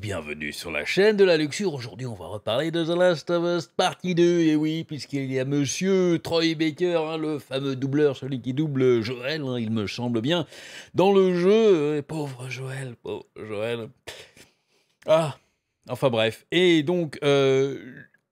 bienvenue sur la chaîne de la luxure. Aujourd'hui, on va reparler de The Last of Us Partie 2, et oui, puisqu'il y a monsieur Troy Baker, hein, le fameux doubleur, celui qui double Joël, hein, il me semble bien, dans le jeu. pauvre Joël, pauvre Joël. Ah, enfin bref. Et donc, euh,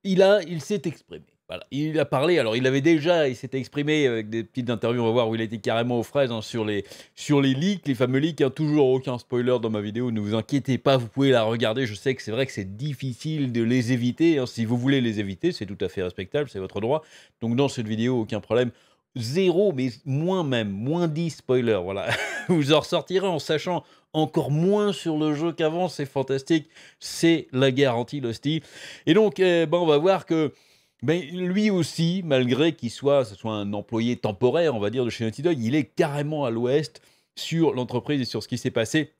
il, a, il s'est exprimé. Il a parlé, alors il avait déjà, il s'était exprimé avec des petites interviews, on va voir, où il était carrément aux fraises hein, sur, les, sur les leaks, les fameux leaks. a hein, toujours aucun spoiler dans ma vidéo, ne vous inquiétez pas, vous pouvez la regarder. Je sais que c'est vrai que c'est difficile de les éviter. Hein. si vous voulez les éviter, c'est tout à fait respectable, c'est votre droit. Donc dans cette vidéo, aucun problème. Zéro, mais moins même, moins dix spoilers, voilà. vous en ressortirez en sachant encore moins sur le jeu qu'avant, c'est fantastique, c'est la garantie, l'hostie. Et donc, eh ben, on va voir que mais ben, lui aussi, malgré qu'il soit, soit un employé temporaire, on va dire, de chez Naughty Dog, il est carrément à l'ouest sur l'entreprise et sur ce qui s'est passé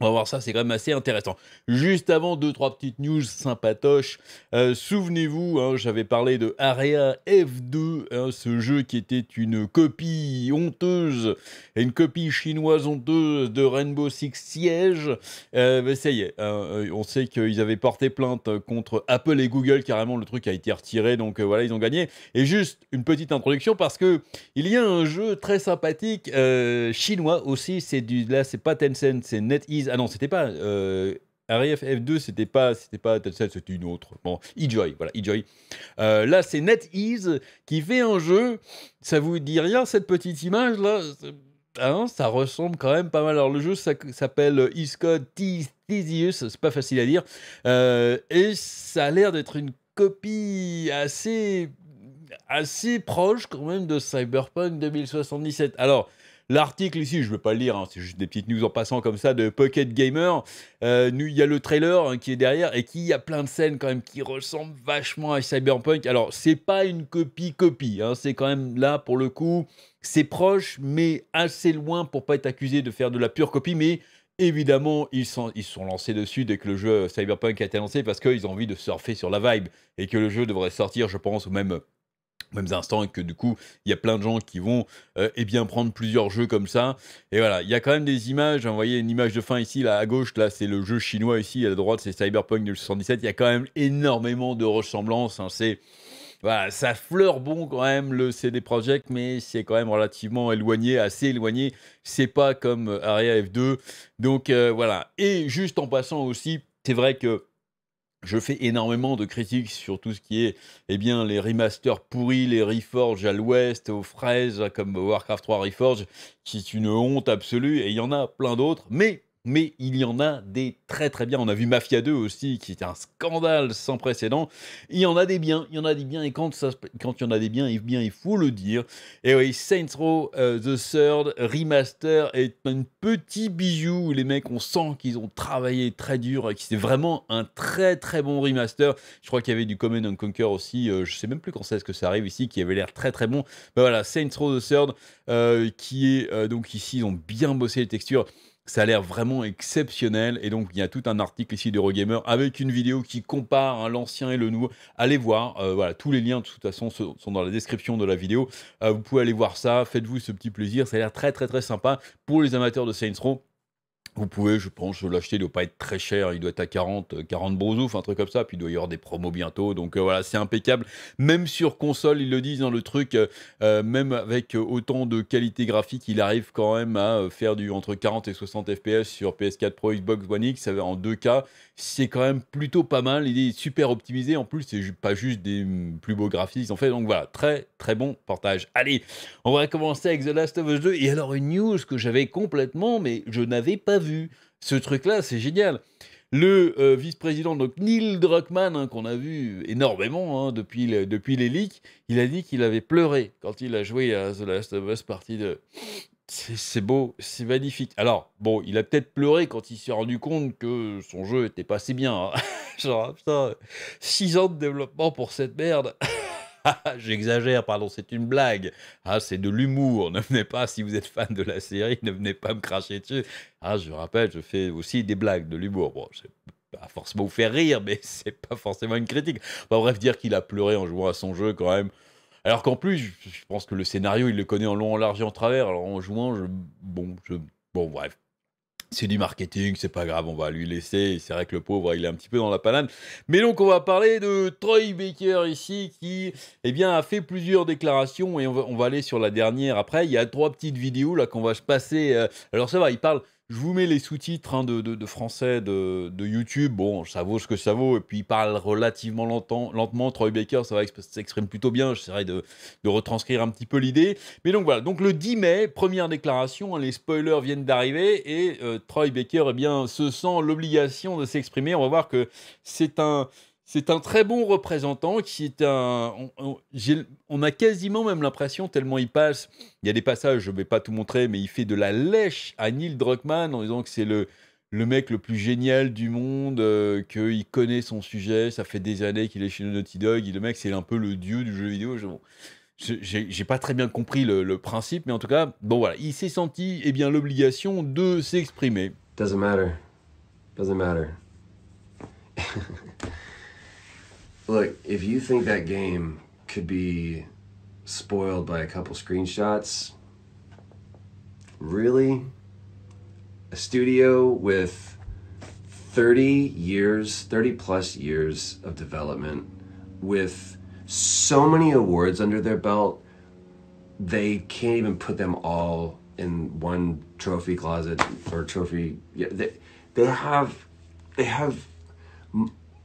on va voir ça, c'est quand même assez intéressant. Juste avant, deux, trois petites news sympatoches. Euh, souvenez-vous, hein, j'avais parlé de Area F2, hein, ce jeu qui était une copie honteuse, une copie chinoise honteuse de Rainbow Six Siege. Euh, ça y est, hein, euh, on sait qu'ils avaient porté plainte contre Apple et Google, carrément, le truc a été retiré, donc euh, voilà, ils ont gagné. Et juste une petite introduction, parce que il y a un jeu très sympathique chinois aussi, c'est du, là, c'est pas Tencent, c'est NetEase ah non, c'était pas. Euh, F2, c'était pas, c'était pas celle, c'était une autre. Bon, eJoy, voilà, eJoy. Euh, là, c'est NetEase qui fait un jeu. Ça vous dit rien cette petite image là hein, Ça ressemble quand même pas mal. Alors le jeu s'appelle Iscode Theseus, c'est pas facile à dire, euh, et ça a l'air d'être une copie assez assez proche quand même de Cyberpunk 2077. Alors, L'article ici, je ne vais pas le lire, hein, c'est juste des petites news en passant comme ça de Pocket Gamer. Euh, il y a le trailer hein, qui est derrière et qui a plein de scènes quand même qui ressemblent vachement à Cyberpunk. Alors, c'est pas une copie copie, hein, c'est quand même là pour le coup, c'est proche mais assez loin pour pas être accusé de faire de la pure copie, mais Évidemment, ils sont, ils sont lancés dessus dès que le jeu Cyberpunk a été lancé parce qu'ils ont envie de surfer sur la vibe et que le jeu devrait sortir, je pense, au même mêmes instants et que du coup il y a plein de gens qui vont et euh, eh bien prendre plusieurs jeux comme ça et voilà il y a quand même des images hein, vous voyez une image de fin ici là à gauche là c'est le jeu chinois ici à la droite c'est Cyberpunk 2077 il y a quand même énormément de ressemblances hein, c'est voilà, ça fleure bon quand même le CD Projekt, mais c'est quand même relativement éloigné, assez éloigné. C'est pas comme euh, Aria F2. Donc euh, voilà. Et juste en passant aussi, c'est vrai que je fais énormément de critiques sur tout ce qui est eh bien, les remasters pourris, les reforges à l'ouest, aux fraises, comme Warcraft 3 Reforge, qui est une honte absolue, et il y en a plein d'autres, mais mais il y en a des très très bien. On a vu Mafia 2 aussi, qui était un scandale sans précédent. Il y en a des biens, il y en a des biens, et quand, ça, quand il y en a des biens, bien, il faut le dire. Et oui, Saints Row euh, The Third Remaster est un petit bijou les mecs, on sent qu'ils ont travaillé très dur, et que c'est vraiment un très très bon remaster. Je crois qu'il y avait du Common and Conquer aussi, euh, je sais même plus quand c'est ce que ça arrive ici, qui avait l'air très très bon. Mais ben voilà, Saints Row The Third, euh, qui est donc ici, ils ont bien bossé les textures. Ça a l'air vraiment exceptionnel. Et donc, il y a tout un article ici d'Eurogamer avec une vidéo qui compare hein, l'ancien et le nouveau. Allez voir. Euh, voilà, tous les liens, de toute façon, sont dans la description de la vidéo. Euh, vous pouvez aller voir ça. Faites-vous ce petit plaisir. Ça a l'air très, très, très sympa pour les amateurs de Saints Row. Vous pouvez, je pense, l'acheter, il ne doit pas être très cher, il doit être à 40, 40 ouf un truc comme ça, puis il doit y avoir des promos bientôt, donc euh, voilà, c'est impeccable. Même sur console, ils le disent, dans hein, le truc, euh, euh, même avec autant de qualité graphique, il arrive quand même à faire du entre 40 et 60 FPS sur PS4 Pro, Xbox One X, en deux cas c'est quand même plutôt pas mal, il est super optimisé, en plus, c'est pas juste des mm, plus beaux graphismes, en fait, donc voilà, très très bon portage. Allez, on va commencer avec The Last of Us 2, et alors une news que j'avais complètement, mais je n'avais pas vu. Ce truc-là, c'est génial. Le euh, vice-président, donc Neil Druckmann, hein, qu'on a vu énormément hein, depuis, depuis les leaks, il a dit qu'il avait pleuré quand il a joué à The Last of Us Partie de C'est beau, c'est magnifique. Alors, bon, il a peut-être pleuré quand il s'est rendu compte que son jeu était pas si bien. Hein. Genre, 6 ans de développement pour cette merde. Ah, j'exagère, pardon, c'est une blague. Ah, c'est de l'humour. Ne venez pas, si vous êtes fan de la série, ne venez pas me cracher dessus. Ah, je rappelle, je fais aussi des blagues, de l'humour. Bon, c'est pas forcément vous faire rire, mais c'est pas forcément une critique. Enfin, bref, dire qu'il a pleuré en jouant à son jeu quand même. Alors qu'en plus, je pense que le scénario, il le connaît en long, en large et en travers. Alors en jouant, Bon, je. Bon, bref c'est du marketing, c'est pas grave, on va lui laisser. C'est vrai que le pauvre, il est un petit peu dans la panade. Mais donc, on va parler de Troy Baker ici, qui eh bien, a fait plusieurs déclarations et on va, on va aller sur la dernière après. Il y a trois petites vidéos là qu'on va se passer. Euh, alors, ça va, il parle je vous mets les sous-titres hein, de, français de, YouTube. Bon, ça vaut ce que ça vaut. Et puis, il parle relativement lentement. lentement. Troy Baker, ça va s'exprime plutôt bien. J'essaierai de, de retranscrire un petit peu l'idée. Mais donc, voilà. Donc, le 10 mai, première déclaration. Hein, les spoilers viennent d'arriver. Et euh, Troy Baker, eh bien, se sent l'obligation de s'exprimer. On va voir que c'est un c'est un très bon représentant qui est un. On, a quasiment même l'impression, tellement il passe. Il y a des passages, je vais pas tout montrer, mais il fait de la lèche à Neil Druckmann en disant que c'est le, le mec le plus génial du monde, euh, qu'il connaît son sujet, ça fait des années qu'il est chez Naughty Dog, et le mec c'est un peu le dieu du jeu vidéo. Je, j'ai pas très bien compris le, principe, mais en tout cas, bon voilà, il s'est senti eh bien l'obligation de s'exprimer. Doesn't matter. Doesn't matter. look, if you think that game could be spoiled by a couple screenshots, really? A studio with 30 years, 30 plus years of development, with so many awards under their belt, they can't even put them all in one trophy closet or trophy. Yeah, they, they have, they have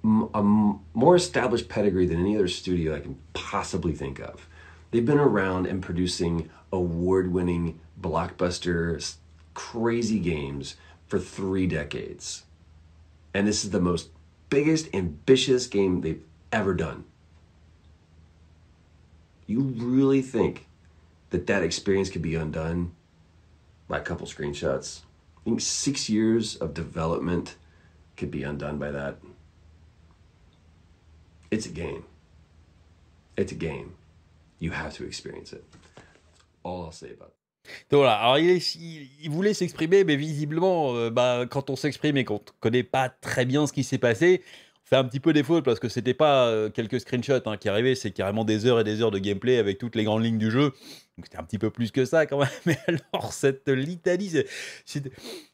a more established pedigree than any other studio I can possibly think of. They've been around and producing award winning blockbuster, crazy games for three decades. And this is the most biggest, ambitious game they've ever done. You really think that that experience could be undone by a couple screenshots? I think six years of development could be undone by that. It's a game. It's a game. You have to experience it. All I'll say about it. Donc voilà, alors il, il, voulait s'exprimer, mais visiblement, euh, bah, quand on s'exprime et qu'on ne connaît pas très bien ce qui s'est passé, fait un petit peu défaut parce que c'était pas euh, quelques screenshots hein, qui arrivaient, c'est carrément des heures et des heures de gameplay avec toutes les grandes lignes du jeu. Donc c'était un petit peu plus que ça quand même. Mais alors cette litanie,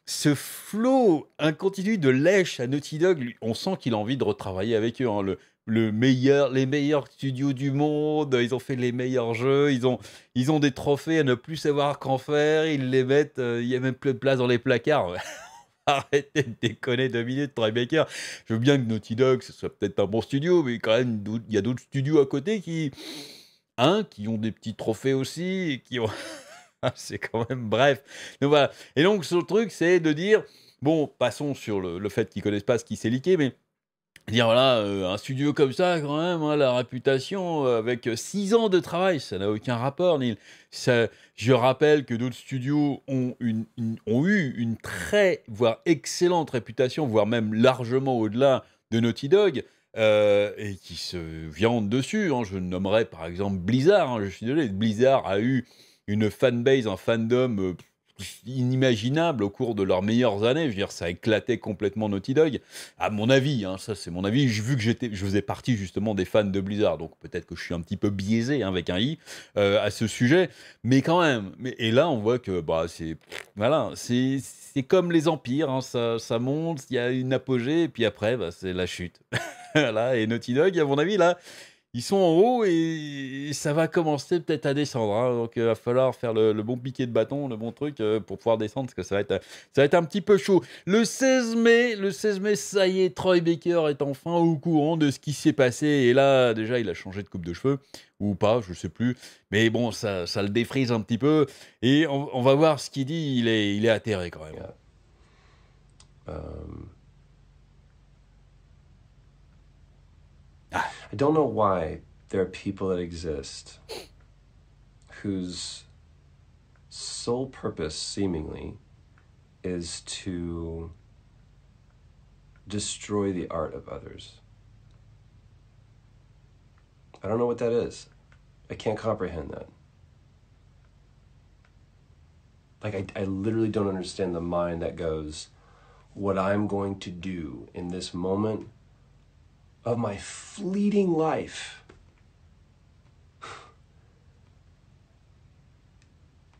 ce flot incontinu de lèche à Naughty Dog, on sent qu'il a envie de retravailler avec eux. Hein. le, le meilleur, les meilleurs studios du monde, ils ont fait les meilleurs jeux, ils ont, ils ont des trophées à ne plus savoir qu'en faire, ils les mettent, euh, il y a même plus de place dans les placards. arrêtez de déconner deux minutes, Baker. Je veux bien que Naughty Dog, ce soit peut-être un bon studio, mais quand même, il y a d'autres studios à côté qui, hein, qui ont des petits trophées aussi, qui ont. Ah, c'est quand même bref. Donc voilà. Et donc, ce truc, c'est de dire, bon, passons sur le, fait qu'ils connaissent pas ce qui s'est liqué, mais dire voilà, euh, un studio comme ça, quand même, hein, la réputation euh, avec euh, six ans de travail, ça n'a aucun rapport, Neil. Ça, je rappelle que d'autres studios ont, une, ont, eu une très, voire excellente réputation, voire même largement au-delà de Naughty Dog. et qui se viandent dessus. Hein. Je nommerai par exemple Blizzard. Hein. je suis désolé, Blizzard a eu une fanbase, un fandom inimaginable au cours de leurs meilleures années. Je veux dire, ça éclatait complètement Naughty Dog. À mon avis, hein, ça c'est mon avis, vu que j'étais, je faisais partie justement des fans de Blizzard, donc peut-être que je suis un petit peu biaisé hein, avec un i euh, à ce sujet, mais quand même. mais et là, on voit que bah, c'est voilà, c'est comme les empires, hein. ça, monte, il y a une apogée, et puis après, bah, c'est la chute. voilà, et Naughty Dog, à mon avis, là, ils sont en haut et, ça va commencer peut-être à descendre. Hein. Donc, il euh, va falloir faire le, bon piqué de bâton, le bon truc euh, pour pouvoir descendre parce que ça va, être, ça va être un petit peu chaud. Le 16 mai, le 16 mai, ça y est, Troy Baker est enfin au courant de ce qui s'est passé. Et là, déjà, il a changé de coupe de cheveux ou pas, je ne sais plus. Mais bon, ça, ça le défrise un petit peu. Et on, va voir ce qu'il dit. Il est, il est atterré quand même. Euh, I don't know why there are people that exist whose sole purpose, seemingly, is to destroy the art of others. I don't know what that is. I can't comprehend that. Like, I, I literally don't understand the mind that goes, what I'm going to do in this moment of my fleeting life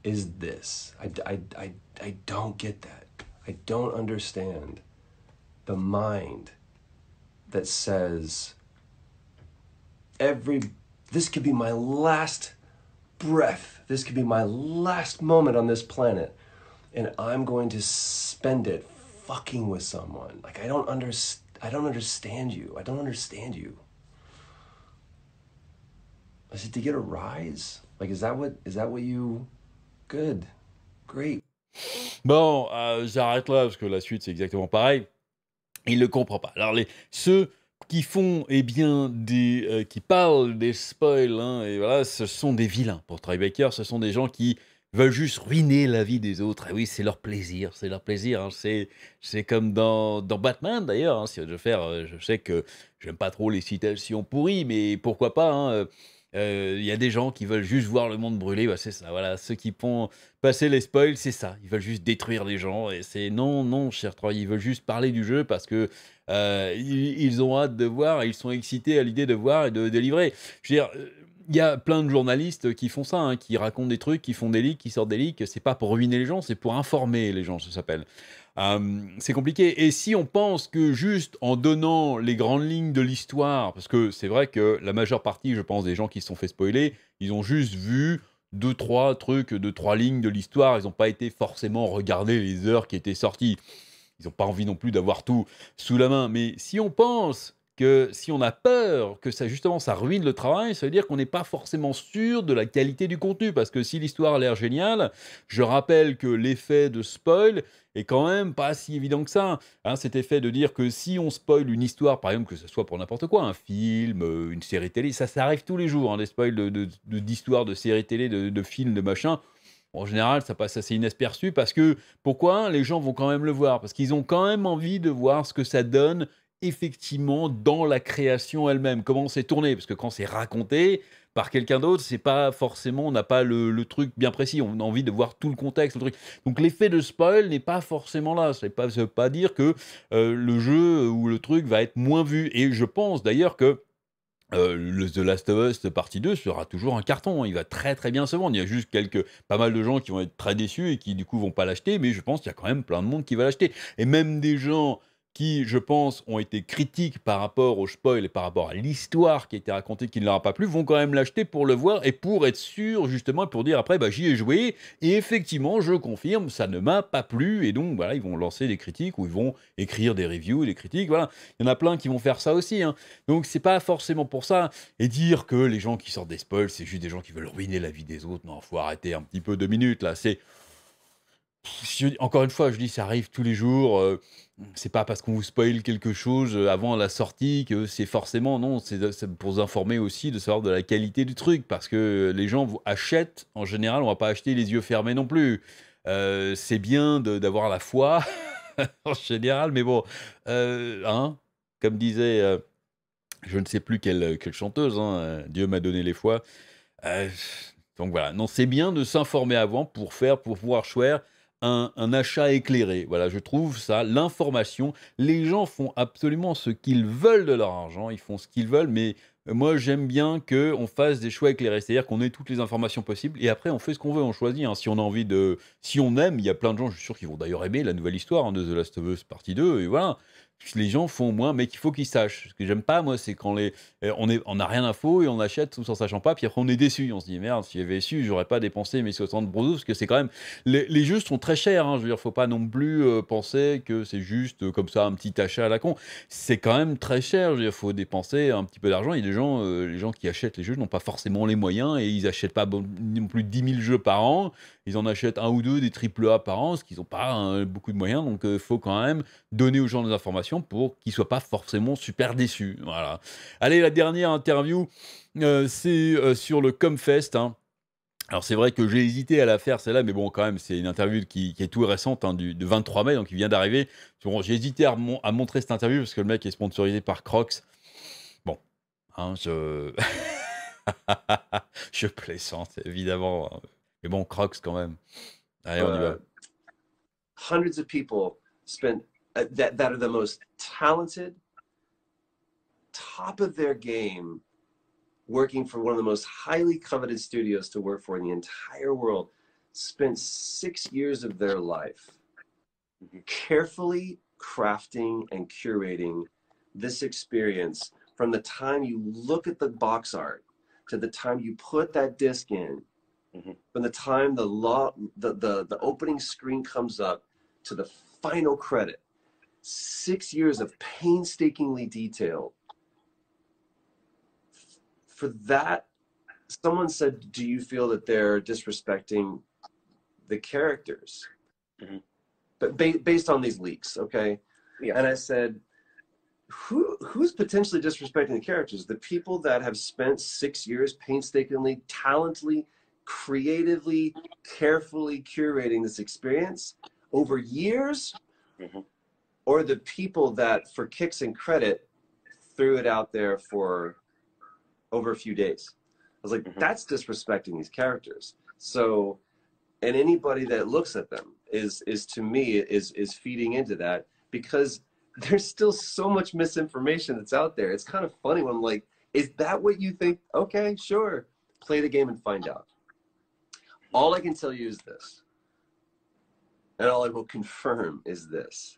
is this. I, I, I, I don't get that. I don't understand the mind that says, every, this could be my last breath. This could be my last moment on this planet. And I'm going to spend it fucking with someone. Like, I don't understand I don't understand you. I don't understand you. Is it to get a rise? Like, is that what, is that what you, good, great. Bon, euh, j'arrête là parce que la suite c'est exactement pareil. Il ne comprend pas. Alors les, ceux qui font, eh bien, des, euh, qui parlent des spoils, hein, et voilà, ce sont des vilains pour Tribeca. Ce sont des gens qui veulent juste ruiner la vie des autres. et oui, c'est leur plaisir, c'est leur plaisir. Hein. C'est, c'est comme dans, dans Batman d'ailleurs. Hein. Si je, sais faire, euh, je sais que j'aime pas trop les citations pourries, mais pourquoi pas hein, euh, euh, Il y a des gens qui veulent juste voir le monde brûler, bah, c'est ça, voilà. Ceux qui font passer les spoils, c'est ça. Ils veulent juste détruire les gens. Et c'est non, non, cher Troy, ils veulent juste parler du jeu parce que ils, ont hâte de voir, ils sont excités à l'idée de voir et de délivrer. Je veux dire, il y a plein de journalistes qui font ça, hein, qui racontent des trucs, qui font des leaks, qui sortent des leaks. C'est pas pour ruiner les gens, c'est pour informer les gens, ça s'appelle. Euh, c'est compliqué. Et si on pense que juste en donnant les grandes lignes de l'histoire, parce que c'est vrai que la majeure partie, je pense, des gens qui se sont fait spoiler, ils ont juste vu deux, trois trucs, deux, trois lignes de l'histoire. Ils n'ont pas été forcément regarder les heures qui étaient sorties. Ils n'ont pas envie non plus d'avoir tout sous la main. Mais si on pense que si on a peur que ça justement ça ruine le travail, ça veut dire qu'on n'est pas forcément sûr de la qualité du contenu parce que si l'histoire a l'air géniale, je rappelle que l'effet de spoil est quand même pas si évident que ça. Hein. cet effet de dire que si on spoil une histoire, par exemple que ce soit pour n'importe quoi, un film, euh, une série télé, ça, ça arrive tous les jours, hein, des spoils d'histoires, de, de, séries télé, de, films, de machin. En général, ça passe assez inaperçu parce que pourquoi les gens vont quand même le voir Parce qu'ils ont quand même envie de voir ce que ça donne effectivement dans la création elle-même, comment c'est tourné, parce que quand c'est raconté par quelqu'un d'autre, c'est pas forcément, on n'a pas le, truc bien précis, on a envie de voir tout le contexte, le truc. Donc l'effet de spoil n'est pas forcément là, ça pas, veut pas dire que euh, le jeu ou le truc va être moins vu, et je pense d'ailleurs que euh, le The Last of Us partie 2 sera toujours un carton, hein. il va très très bien se vendre. Il y a juste quelques, pas mal de gens qui vont être très déçus et qui du coup vont pas l'acheter, mais je pense qu'il y a quand même plein de monde qui va l'acheter. Et même des gens qui, je pense, ont été critiques par rapport au spoil et par rapport à l'histoire qui a été racontée, qui ne leur a pas plu, vont quand même l'acheter pour le voir et pour être sûr, justement, pour dire après, bah, j'y ai joué, et effectivement, je confirme, ça ne m'a pas plu, et donc, voilà, ils vont lancer des critiques ou ils vont écrire des reviews, des critiques, voilà. Il y en a plein qui vont faire ça aussi, hein. Donc, c'est pas forcément pour ça. Et dire que les gens qui sortent des spoils, c'est juste des gens qui veulent ruiner la vie des autres, non, faut arrêter un petit peu de minutes, là, c'est encore une fois, je dis, ça arrive tous les jours. Euh, c'est pas parce qu'on vous spoil quelque chose euh, avant la sortie que c'est forcément non. C'est pour vous informer aussi de savoir de la qualité du truc parce que les gens vous achètent. En général, on va pas acheter les yeux fermés non plus. Euh, c'est bien d'avoir la foi en général, mais bon, hein, comme disait, je ne sais plus quelle, chanteuse, hein, Dieu m'a donné les fois donc voilà, non, c'est bien de s'informer avant pour faire, pour pouvoir choisir un, achat éclairé. Voilà, je trouve ça, l'information. Les gens font absolument ce qu'ils veulent de leur argent, ils font ce qu'ils veulent, mais moi j'aime bien qu'on fasse des choix éclairés, c'est-à-dire qu'on ait toutes les informations possibles et après on fait ce qu'on veut, on choisit. Hein. Si on a envie de. Si on aime, il y a plein de gens, je suis sûr, qui vont d'ailleurs aimer la nouvelle histoire hein, de The Last of Us partie 2, et voilà les gens font moins, mais qu'il faut qu'ils sachent. Ce que j'aime pas, moi, c'est quand les, eh, on n'a on rien d'info et on achète tout en sachant pas, puis après on est déçu. On se dit merde, si j'avais su, j'aurais pas dépensé mes 60 brosos, parce que c'est quand même. Les, les, jeux sont très chers, hein. je veux dire, faut pas non plus euh, penser que c'est juste euh, comme ça un petit achat à la con. C'est quand même très cher, il faut dépenser un petit peu d'argent. Et des gens, euh, les gens qui achètent les jeux n'ont pas forcément les moyens et ils achètent pas non plus de 10 000 jeux par an. Ils en achètent un ou deux des triple A par an, parce qu'ils n'ont pas hein, beaucoup de moyens. Donc faut quand même donner aux gens des informations pour qu'il ne soit pas forcément super déçu. Voilà. Allez, la dernière interview, euh, c'est euh, sur le Comfest. Hein. Alors c'est vrai que j'ai hésité à la faire celle-là, mais bon quand même c'est une interview qui, est tout récente, hein, du, 23 mai, donc il vient d'arriver. Bon, j'ai hésité à, montrer cette interview parce que le mec est sponsorisé par Crocs. Bon, hein, je... plaisante évidemment, hein. mais bon Crocs quand même. Allez, on y va. Euh, hundreds of people spent uh, that that are the most talented, top of their game, working for one of the most highly coveted studios to work for in the entire world, spent six years of their life mm-hmm. carefully crafting and curating this experience from the time you look at the box art to the time you put that disc in mm-hmm. from the time the law the, the the opening screen comes up to the final credit six years of painstakingly detail for that someone said do you feel that they're disrespecting the characters mm-hmm. but ba- based on these leaks okay yeah. and i said who who's potentially disrespecting the characters the people that have spent six years painstakingly talently creatively carefully curating this experience over years mm-hmm or the people that for kicks and credit threw it out there for over a few days. I was like, mm-hmm. that's disrespecting these characters. So, and anybody that looks at them is is to me is is feeding into that because there's still so much misinformation that's out there. It's kind of funny when I'm like, is that what you think? Okay, sure. Play the game and find out. All I can tell you is this. And all I will confirm is this.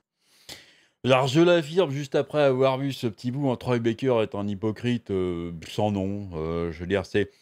Alors je l'affirme juste après avoir vu ce petit bout, en hein, Troy Baker est un hypocrite euh, sans nom. Euh, je veux dire, c'est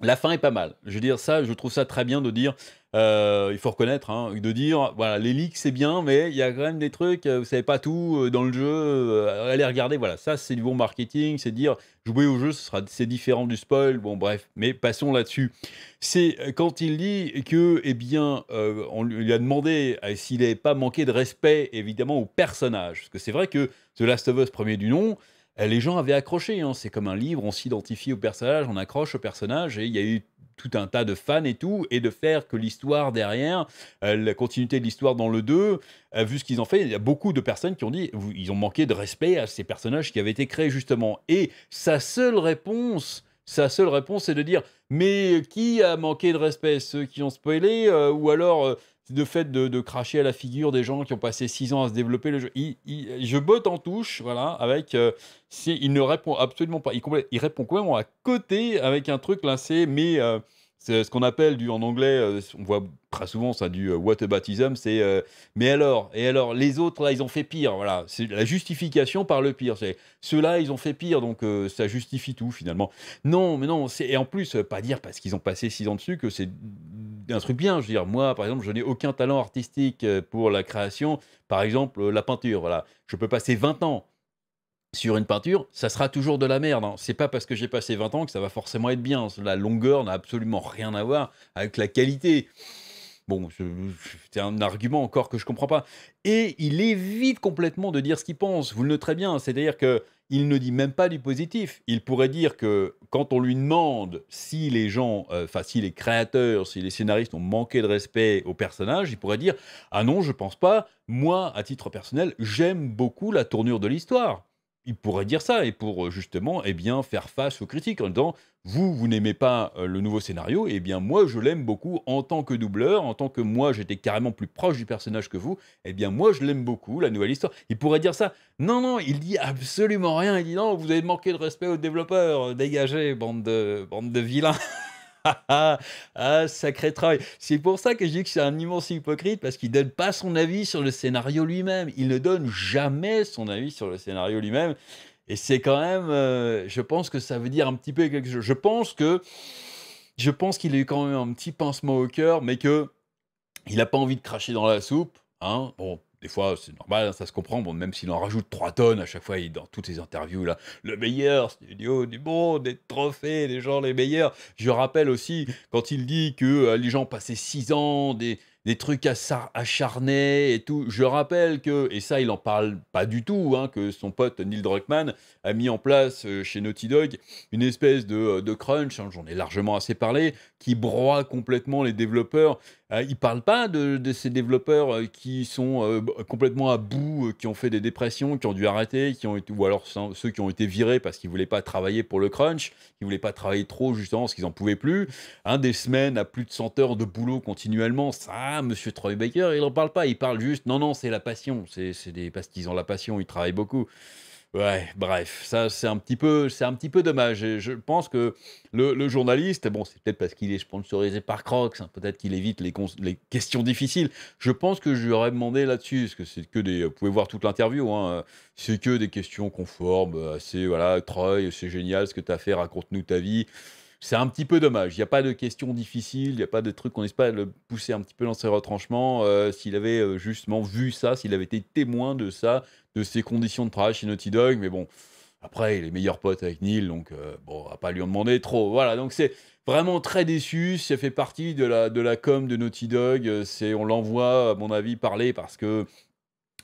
la fin est pas mal. Je veux dire ça, je trouve ça très bien de dire euh, il faut reconnaître, hein, de dire, voilà, les leaks c'est bien, mais il y a quand même des trucs, euh, vous savez pas tout euh, dans le jeu, allez regarder, voilà, ça c'est du bon marketing, c'est dire, jouer au jeu, ce sera, c'est différent du spoil, bon bref, mais passons là-dessus. C'est quand il dit que, eh bien, on lui a demandé s'il n'avait pas manqué de respect, évidemment, au personnage, parce que c'est vrai que The Last of Us premier du nom, euh, les gens avaient accroché. Hein. C'est comme un livre, on s'identifie au personnage, on accroche au personnage, et il y a eu tout un tas de fans et tout, et de faire que l'histoire derrière, euh, la continuité de l'histoire dans le 2, euh, vu ce qu'ils ont fait, il y a beaucoup de personnes qui ont dit ils ont manqué de respect à ces personnages qui avaient été créés justement. Et sa seule réponse, sa seule réponse, c'est de dire mais qui a manqué de respect Ceux qui ont spoilé Ou alors de fait de, cracher à la figure des gens qui ont passé six ans à se développer le jeu. je botte en touche, voilà, avec. Euh, il ne répond absolument pas. Il, il, répond complètement à côté avec un truc là, c'est. Mais. Euh, c'est euh, ce qu'on appelle du, en anglais, euh, on voit très souvent ça du euh, what baptism », c'est mais alors, et alors, les autres là, ils ont fait pire, voilà, c'est la justification par le pire, c'est ceux-là, ils ont fait pire, donc ça justifie tout finalement. Non, mais non, et en plus, pas dire parce qu'ils ont passé six ans dessus que c'est un truc bien, je veux dire, moi par exemple, je n'ai aucun talent artistique pour la création, par exemple la peinture, voilà, je peux passer 20 ans sur une peinture, ça sera toujours de la merde. Hein. C'est pas parce que j'ai passé 20 ans que ça va forcément être bien. La longueur n'a absolument rien à voir avec la qualité. Bon, c'est un argument encore que je comprends pas. Et il évite complètement de dire ce qu'il pense. Vous le notez bien, c'est-à-dire que il ne dit même pas du positif. Il pourrait dire que quand on lui demande si les gens, euh, enfin si les créateurs, si les scénaristes ont manqué de respect au personnage, il pourrait dire ah non, je pense pas. Moi, à titre personnel, j'aime beaucoup la tournure de l'histoire il pourrait dire ça, et pour euh, justement et eh bien, faire face aux critiques en disant Vous, vous n'aimez pas euh, le nouveau scénario, et eh bien moi, je l'aime beaucoup en tant que doubleur, en tant que moi, j'étais carrément plus proche du personnage que vous, et eh bien moi, je l'aime beaucoup, la nouvelle histoire. Il pourrait dire ça. Non, non, il dit absolument rien. Il dit Non, vous avez manqué de respect aux développeurs, dégagez, bande de, bande de vilains. ah, sacré travail. C'est pour ça que je dis que c'est un immense hypocrite, parce qu'il ne donne pas son avis sur le scénario lui-même. Il ne donne jamais son avis sur le scénario lui-même. Et c'est quand même, euh, je pense que ça veut dire un petit peu quelque chose. Je pense que, je pense qu'il a eu quand même un petit pincement au cœur, mais que il n'a pas envie de cracher dans la soupe. Hein. Bon, des fois, c'est normal, hein, ça se comprend. Bon, même s'il en rajoute 3 tonnes à chaque fois, dans toutes ses interviews, là, le meilleur studio du monde, des trophées, des gens les meilleurs. Je rappelle aussi, quand il dit que euh, les gens passaient 6 ans, des, des trucs acharnés et tout. Je rappelle que, et ça, il en parle pas du tout, hein, que son pote Neil Druckmann a mis en place euh, chez Naughty Dog une espèce de, euh, crunch, hein, j'en ai largement assez parlé, qui broie complètement les développeurs euh, il ne parle pas de, ces développeurs euh, qui sont euh, complètement à bout, qui ont fait des dépressions, qui ont dû arrêter, qui ont ou alors ceux qui ont été virés parce qu'ils ne voulaient pas travailler pour le crunch, qui ne voulaient pas travailler trop justement parce qu'ils n'en pouvaient plus. Un des semaines à plus de 100 heures de boulot continuellement, ça, monsieur Troy Baker, il n'en parle pas. Il parle juste, non, non, c'est la passion. C'est parce qu'ils ont la passion, ils travaillent beaucoup. Ouais, bref, ça c'est un petit peu, c'est un petit peu dommage. Et je pense que le, journaliste, bon, c'est peut-être parce qu'il est sponsorisé par Crocs, hein, peut-être qu'il évite les, questions difficiles. Je pense que je lui aurais demandé là-dessus, parce que c'est que des, vous pouvez voir toute l'interview, hein, c'est que des questions conformes, assez voilà, Troy, c'est génial ce que tu as fait, raconte-nous ta vie c'est un petit peu dommage. Il n'y a pas de questions difficiles, il n'y a pas de trucs qu'on espère le pousser un petit peu dans ses retranchements. Euh, s'il avait euh, justement vu ça, s'il avait été témoin de ça, de ses conditions de travail chez Naughty Dog, mais bon, après, il est meilleur pote avec Neil, donc euh, bon, on va pas lui en demander trop. Voilà, donc c'est vraiment très déçu. Ça fait partie de la, de la com de Naughty Dog. C'est, on l'envoie, à mon avis, parler parce que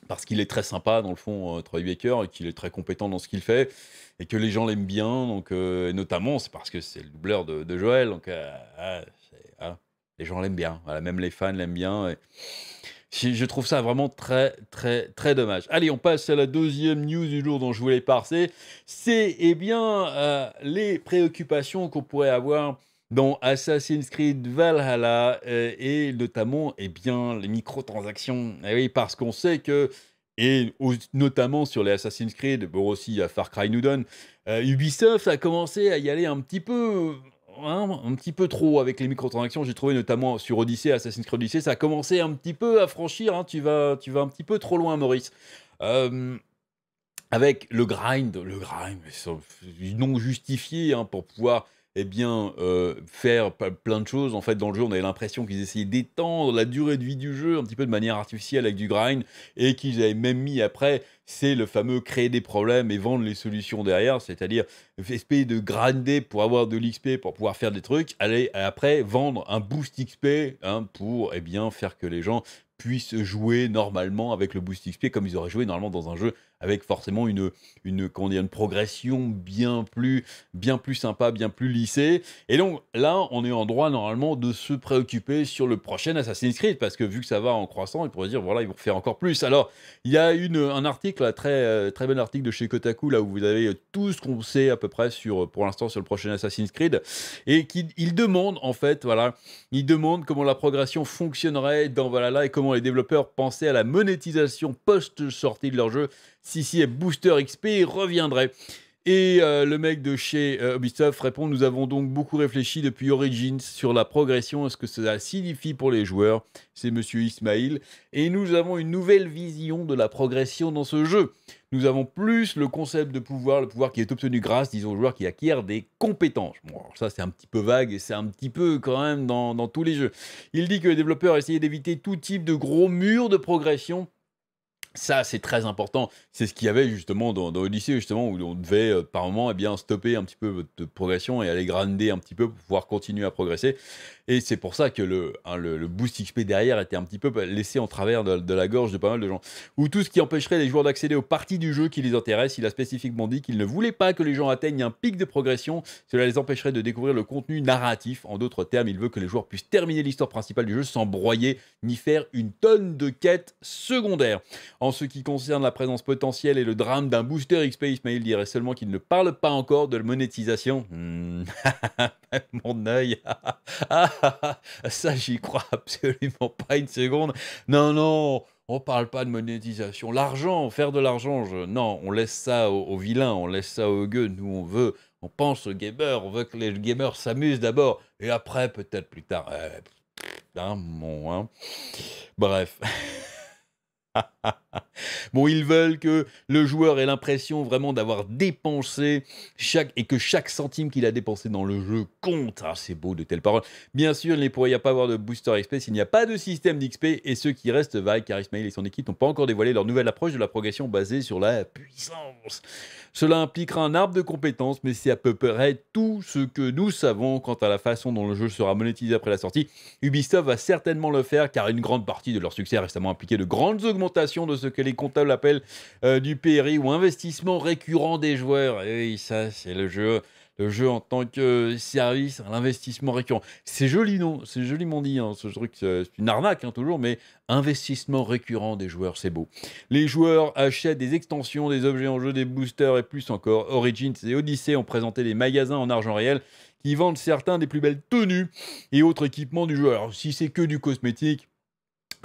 parce qu'il est très sympa dans le fond, euh, Troy Baker, et qu'il est très compétent dans ce qu'il fait, et que les gens l'aiment bien. Donc, euh, notamment, c'est parce que c'est le doubleur de, de Joël. Donc, euh, ah, ah, les gens l'aiment bien. même les fans l'aiment bien. Et... Je trouve ça vraiment très, très, très dommage. Allez, on passe à la deuxième news du jour dont je voulais parler. C'est, eh bien, les préoccupations qu'on pourrait avoir dans Assassin's Creed Valhalla euh, et notamment eh bien, les microtransactions. Eh oui, parce qu'on sait que, et notamment sur les Assassin's Creed, bon aussi à Far Cry nous donne, euh, Ubisoft a commencé à y aller un petit peu. Hein, un petit peu trop avec les microtransactions, j'ai trouvé notamment sur Odyssey, Assassin's Creed Odyssey, ça a commencé un petit peu à franchir, hein. tu, vas, tu vas un petit peu trop loin Maurice. Euh, avec le grind, le grind, non justifié hein, pour pouvoir eh bien, euh, faire plein de choses. En fait, dans le jeu, on avait l'impression qu'ils essayaient d'étendre la durée de vie du jeu un petit peu de manière artificielle avec du grind, et qu'ils avaient même mis après, c'est le fameux créer des problèmes et vendre les solutions derrière, c'est-à-dire espérer de grinder pour avoir de l'XP, pour pouvoir faire des trucs, aller après vendre un boost XP hein, pour eh bien, faire que les gens puissent jouer normalement avec le boost XP comme ils auraient joué normalement dans un jeu avec forcément une, une, une progression bien plus, bien plus sympa, bien plus lissée. Et donc là, on est en droit normalement de se préoccuper sur le prochain Assassin's Creed, parce que vu que ça va en croissant, ils pourraient dire, voilà, ils vont faire encore plus. Alors, il y a une, un article, un très, euh, très bel article de chez Kotaku, là où vous avez tout ce qu'on sait à peu près sur, pour l'instant sur le prochain Assassin's Creed, et qui il demande, en fait, voilà, il demande comment la progression fonctionnerait dans Valhalla et comment les développeurs pensaient à la monétisation post-sortie de leur jeu si si Booster XP reviendrait. Et euh, le mec de chez euh, Ubisoft répond Nous avons donc beaucoup réfléchi depuis Origins sur la progression et ce que cela signifie pour les joueurs. C'est monsieur Ismail. Et nous avons une nouvelle vision de la progression dans ce jeu. Nous avons plus le concept de pouvoir, le pouvoir qui est obtenu grâce, disons, aux joueurs qui acquièrent des compétences. Bon, ça, c'est un petit peu vague et c'est un petit peu quand même dans, dans tous les jeux. Il dit que les développeurs essayaient d'éviter tout type de gros murs de progression ça, c'est très important. C'est ce qu'il y avait justement dans, dans Odyssey, justement, où on devait euh, par moment eh bien, stopper un petit peu votre progression et aller grinder un petit peu pour pouvoir continuer à progresser. Et c'est pour ça que le, hein, le, boost XP derrière était un petit peu laissé en travers de, de, la gorge de pas mal de gens. Ou tout ce qui empêcherait les joueurs d'accéder aux parties du jeu qui les intéressent. Il a spécifiquement dit qu'il ne voulait pas que les gens atteignent un pic de progression. Cela les empêcherait de découvrir le contenu narratif. En d'autres termes, il veut que les joueurs puissent terminer l'histoire principale du jeu sans broyer ni faire une tonne de quêtes secondaires. En en ce qui concerne la présence potentielle et le drame d'un booster XP, Ismail dirait seulement qu'il ne parle pas encore de la monétisation. Hmm. Mon œil. Ça, j'y crois absolument pas une seconde. Non, non on parle pas de monétisation. L'argent, faire de l'argent, je... non, on laisse ça aux, vilains, on laisse ça aux gueux. Nous, on veut, on pense aux gamers, on veut que les gamers s'amusent d'abord, et après, peut-être plus tard. Euh, eh, mon, hein. Bref. bon, ils veulent que le joueur ait l'impression vraiment d'avoir dépensé chaque et que chaque centime qu'il a dépensé dans le jeu compte. Ah, c'est beau de telles paroles. Bien sûr, il ne pourrait y pas avoir de booster XP s'il n'y a pas de système d'XP et ceux qui restent Vaille, car Ismail et son équipe n'ont pas encore dévoilé leur nouvelle approche de la progression basée sur la puissance. Cela impliquera un arbre de compétences, mais c'est à peu près tout ce que nous savons quant à la façon dont le jeu sera monétisé après la sortie. Ubisoft va certainement le faire, car une grande partie de leur succès a récemment impliqué de grandes augmentations de ce que les comptables appellent euh, du PRI ou investissement récurrent des joueurs. Et ça, c'est le jeu le jeu en tant que euh, service, l'investissement récurrent. C'est joli, non C'est joliment dit, hein, ce truc, c'est une arnaque hein, toujours, mais investissement récurrent des joueurs, c'est beau. Les joueurs achètent des extensions, des objets en jeu, des boosters et plus encore. Origins et Odyssey ont présenté des magasins en argent réel qui vendent certains des plus belles tenues et autres équipements du joueur. Alors si c'est que du cosmétique,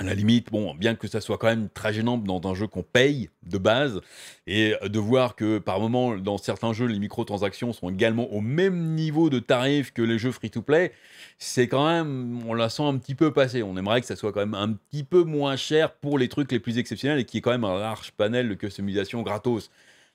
à la limite, bon, bien que ça soit quand même très gênant dans un jeu qu'on paye de base, et de voir que par moment, dans certains jeux, les microtransactions sont également au même niveau de tarif que les jeux free-to-play, c'est quand même, on la sent un petit peu passer. On aimerait que ça soit quand même un petit peu moins cher pour les trucs les plus exceptionnels et qui est quand même un large panel de customisation gratos.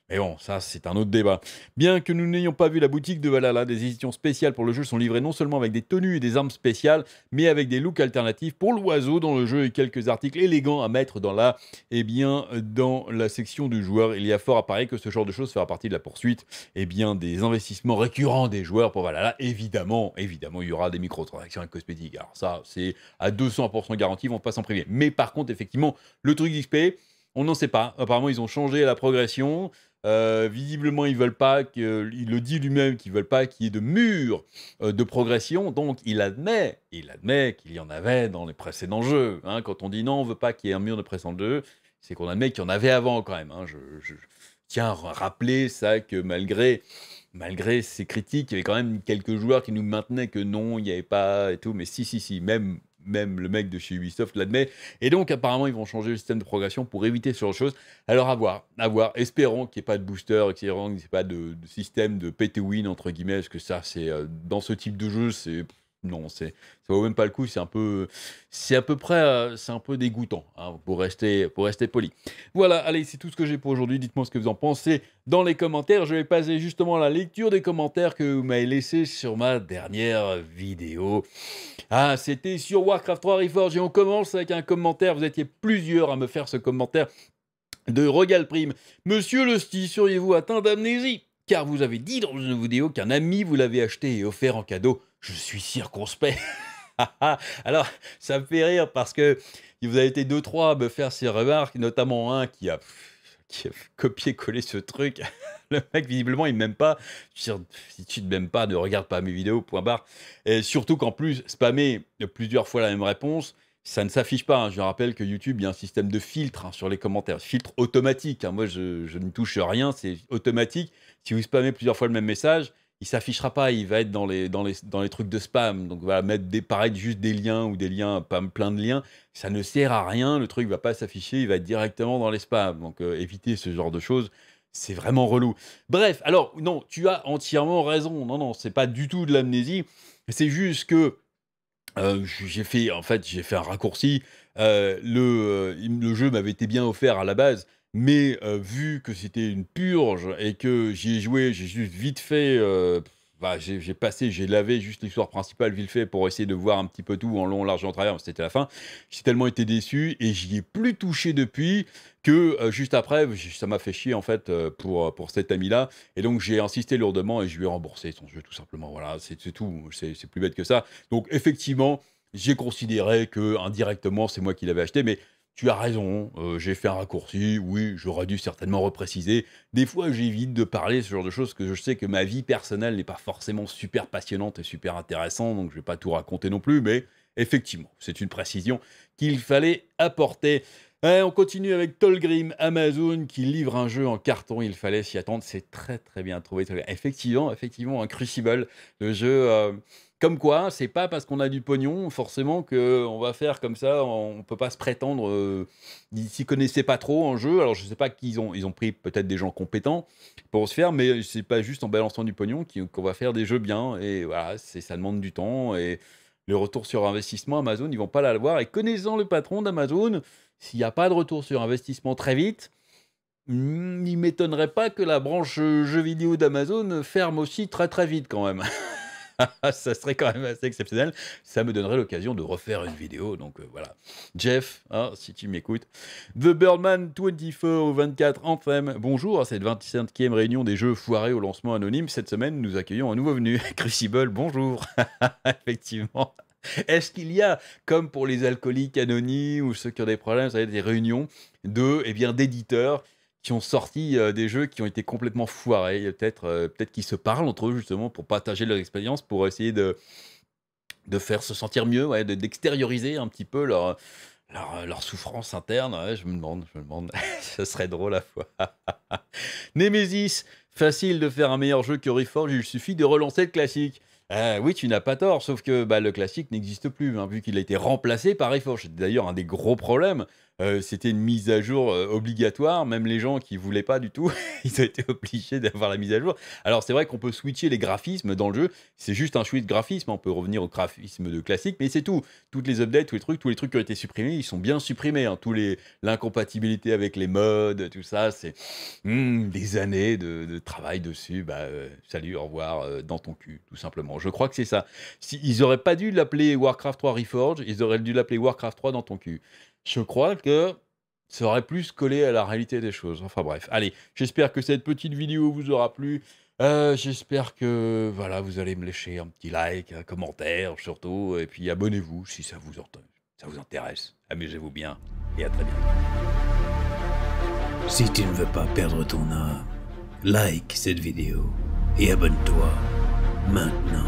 Mais bon, ça c'est un autre débat. Bien que nous n'ayons pas vu la boutique de Valhalla, des éditions spéciales pour le jeu sont livrées non seulement avec des tenues et des armes spéciales, mais avec des looks alternatifs pour l'oiseau dans le jeu et quelques articles élégants à mettre dans la, eh bien, dans la section du joueur. Il y a fort à parier que ce genre de choses fera partie de la poursuite eh bien, des investissements récurrents des joueurs pour Valhalla. Évidemment, évidemment, il y aura des microtransactions et cosmétiques. Alors ça, c'est à 200% garanti, ils vont pas s'en priver. Mais par contre, effectivement, le truc d'XP, on n'en sait pas. Apparemment, ils ont changé la progression. Euh, visiblement, ils veulent pas que, il le dit lui-même qu'ils veulent pas qu'il y ait de mur euh, de progression. Donc, il admet, il admet qu'il y en avait dans les précédents jeux. Hein. Quand on dit non, on veut pas qu'il y ait un mur de précédents jeux, c'est qu'on admet qu'il y en avait avant quand même. Hein. Je, tiens à rappeler ça que malgré malgré ces critiques, il y avait quand même quelques joueurs qui nous maintenaient que non, il n'y avait pas et tout. Mais si, si, si, même même le mec de chez Ubisoft l'admet. Et donc, apparemment, ils vont changer le système de progression pour éviter ce genre de choses. Alors, à voir, à voir. Espérons qu'il n'y ait pas de booster, etc. qu'il n'y ait pas de, système de pay win, entre guillemets, parce que ça, c'est euh, dans ce type de jeu, c'est non, c'est ça vaut même pas le coup. C'est un peu, c'est à peu près, euh, c'est un peu dégoûtant hein, pour rester, pour rester poli. Voilà, allez, c'est tout ce que j'ai pour aujourd'hui. Dites-moi ce que vous en pensez dans les commentaires. Je vais passer justement à la lecture des commentaires que vous m'avez laissé sur ma dernière vidéo. Ah, c'était sur Warcraft 3 Reforged et on commence avec un commentaire. Vous étiez plusieurs à me faire ce commentaire de Regal Prime. Monsieur sty seriez-vous atteint d'amnésie car vous avez dit dans une vidéo qu'un ami vous l'avait acheté et offert en cadeau je suis circonspect. Alors, ça me fait rire parce que vous avez été deux, trois à me faire ces remarques, notamment un qui a, copié-collé ce truc. Le mec, visiblement, il ne m'aime pas. Si tu ne m'aimes pas, ne regarde pas mes vidéos, point barre. Et surtout qu'en plus, spammer plusieurs fois la même réponse, ça ne s'affiche pas. Hein. Je rappelle que YouTube, y a un système de filtre hein, sur les commentaires. Filtre automatique. Hein. Moi, je, je ne touche rien, c'est automatique. Si vous spammez plusieurs fois le même message, il s'affichera pas, il va être dans les, dans les, dans les trucs de spam, donc va mettre des, paraître juste des liens ou des liens, pas plein de liens, ça ne sert à rien, le truc va pas s'afficher, il va être directement dans les spams, donc euh, éviter ce genre de choses, c'est vraiment relou. Bref, alors non, tu as entièrement raison, non, non, c'est pas du tout de l'amnésie, c'est juste que euh, j'ai fait, en fait, j'ai fait un raccourci, euh, le, le jeu m'avait été bien offert à la base, mais euh, vu que c'était une purge et que j'y ai joué, j'ai juste vite fait. Euh, bah, j'ai passé, j'ai lavé juste l'histoire principale, vite fait, pour essayer de voir un petit peu tout en long, large et en travers. C'était la fin. J'ai tellement été déçu et j'y ai plus touché depuis que euh, juste après, ça m'a fait chier en fait pour, pour cet ami-là. Et donc j'ai insisté lourdement et je lui ai remboursé son jeu tout simplement. Voilà, c'est tout. C'est plus bête que ça. Donc effectivement, j'ai considéré que indirectement, c'est moi qui l'avais acheté, mais tu as raison, euh, j'ai fait un raccourci, oui, j'aurais dû certainement repréciser. Des fois, j'évite de parler ce genre de choses, que je sais que ma vie personnelle n'est pas forcément super passionnante et super intéressante, donc je ne vais pas tout raconter non plus, mais effectivement, c'est une précision qu'il fallait apporter. Et on continue avec Tolgrim Amazon qui livre un jeu en carton, il fallait s'y attendre, c'est très très bien trouvé. Effectivement, effectivement, un Crucible, de jeu... Euh, comme quoi, c'est pas parce qu'on a du pognon forcément que euh, on va faire comme ça. On peut pas se prétendre. Euh, s'y connaissaient pas trop en jeu. Alors je sais pas qu'ils ont, ils ont pris peut-être des gens compétents pour se faire, mais n'est pas juste en balançant du pognon qu'on va faire des jeux bien. Et voilà, c'est, ça demande du temps et le retour sur investissement Amazon, ils vont pas l'avoir. Et connaissant le patron d'Amazon, s'il n'y a pas de retour sur investissement très vite, hmm, il m'étonnerait pas que la branche jeux vidéo d'Amazon ferme aussi très très vite quand même. ça serait quand même assez exceptionnel. Ça me donnerait l'occasion de refaire une vidéo. Donc euh, voilà. Jeff, hein, si tu m'écoutes. The Birdman 24 24 Anthem. Bonjour à cette 25e réunion des jeux foirés au lancement anonyme. Cette semaine, nous accueillons un nouveau venu, Crucible. Bonjour. Effectivement. Est-ce qu'il y a, comme pour les alcooliques anonymes ou ceux qui ont des problèmes, ça des réunions de, eh bien, d'éditeurs qui ont sorti euh, des jeux qui ont été complètement foirés. Peut-être euh, peut-être qu'ils se parlent entre eux justement pour partager leur expérience, pour essayer de, de faire se sentir mieux, d'extérioriser un petit peu leur, leur, euh, souffrance interne. je me demande, je me demande, ce serait drôle à fois. Nemesis, facile de faire un meilleur jeu que Reforge, il suffit de relancer le classique. oui, tu n'as pas tort, sauf que bah, le classique n'existe plus, hein, vu qu'il a été remplacé par Reforge. C'est d'ailleurs un des gros problèmes euh, c'était une mise à jour euh, obligatoire. Même les gens qui voulaient pas du tout, ils ont été obligés d'avoir la mise à jour. Alors c'est vrai qu'on peut switcher les graphismes dans le jeu. C'est juste un switch graphisme. On peut revenir au graphisme de classique, mais c'est tout. Toutes les updates, tous les trucs, tous les trucs qui ont été supprimés, ils sont bien supprimés. Hein. Tous les l'incompatibilité avec les modes, tout ça, c'est hmm, des années de, travail dessus. Bah euh, salut, au revoir dans ton cul, tout simplement. Je crois que c'est ça. ils auraient pas dû l'appeler Warcraft 3 Reforged, ils auraient dû l'appeler Warcraft 3 dans ton cul je crois que ça aurait plus collé à la réalité des choses. Enfin bref, allez, j'espère que cette petite vidéo vous aura plu. Euh, j'espère que voilà, vous allez me lécher un petit like, un commentaire surtout, et puis abonnez-vous si ça vous, ça vous intéresse. Amusez-vous bien et à très bientôt. Si tu ne veux pas perdre ton âme, like cette vidéo et abonne-toi maintenant.